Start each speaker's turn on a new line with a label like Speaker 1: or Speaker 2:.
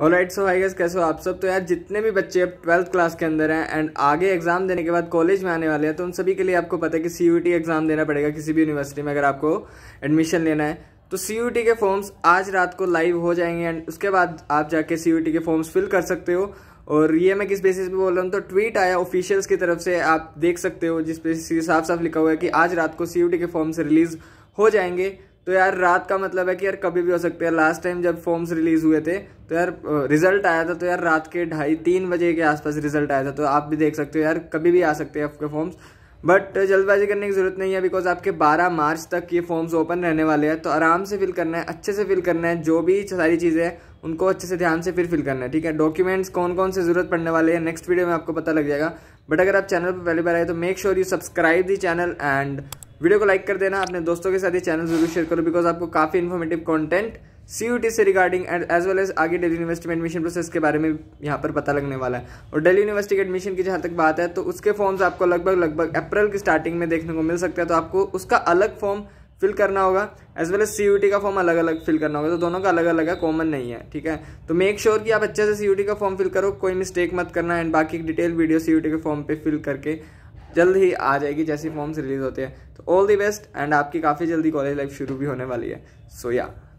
Speaker 1: और right so I guess कैसे हो आप सब तो यार जितने भी बच्चे अब ट्वेल्थ क्लास के अंदर हैं एंड आगे एग्जाम देने के बाद कॉलेज में आने वाले हैं तो उन सभी के लिए आपको पता है कि सी एग्जाम देना पड़ेगा किसी भी यूनिवर्सिटी में अगर आपको एडमिशन लेना है तो सी के फॉर्म्स आज रात को लाइव हो जाएंगे एंड उसके बाद आप जाके सी के फॉर्म्स फिल कर सकते हो और ये मैं किस बेसिस पे बोल रहा हूँ तो ट्वीट आया ऑफिशियल्स की तरफ से आप देख सकते हो जिस पे साफ साफ लिखा हुआ है कि आज रात को सी के फॉर्म्स रिलीज हो जाएंगे तो यार रात का मतलब है कि यार कभी भी हो सकते हैं लास्ट टाइम जब फॉर्म्स रिलीज हुए थे तो यार रिजल्ट आया था तो यार रात के ढाई तीन बजे के आसपास रिजल्ट आया था तो आप भी देख सकते हो यार कभी भी आ सकते हैं आपके फॉर्म्स बट जल्दबाजी करने की ज़रूरत नहीं है बिकॉज आपके 12 मार्च तक ये फॉर्म्स ओपन रहने वाले हैं तो आराम से फिल करना है अच्छे से फिल करना है जो भी सारी चीज़ें हैं उनको अच्छे से ध्यान से फिर फिल करना है ठीक है डॉक्यूमेंट्स कौन कौन से ज़रूरत पड़ने वाले हैं नेक्स्ट वीडियो में आपको पता लग जाएगा बट अगर आप चैनल पर पहली बार आए तो make sure you subscribe the channel and video को लाइक कर देना अपने दोस्तों के साथ ये चैनल जरूर शेयर करो बिकॉज आपको काफी इन्फॉर्मेटिव कॉन्टेंट सीयूटी से regarding and as well as आगे डेली यूनिवर्सिटी में एडमिशन प्रोसेस के बारे में यहाँ पर पता लगने वाला है और डेली यूनिवर्सिटी के एडमिशन की जहाँ तक बात है तो उसके फॉर्म्स आपको लगभग लगभग अप्रैल की स्टार्टिंग में देखने को मिल सकता है तो आपको उसका अलग फॉर्म फिल करना होगा एज वेल एज सी का फॉर्म अलग अलग फिल करना होगा तो दोनों का अलग अलग है कॉमन नहीं है ठीक है तो मेक श्योर sure कि आप अच्छे से सी का फॉर्म फिल करो कोई मिस्टेक मत करना एंड बाकी डिटेल वीडियो सी के फॉर्म पे फिल करके जल्द ही आ जाएगी जैसी फॉर्म्स रिलीज होते हैं तो ऑल दी बेस्ट एंड आपकी काफ़ी जल्दी कॉलेज लाइफ शुरू भी होने वाली है सो so, या yeah.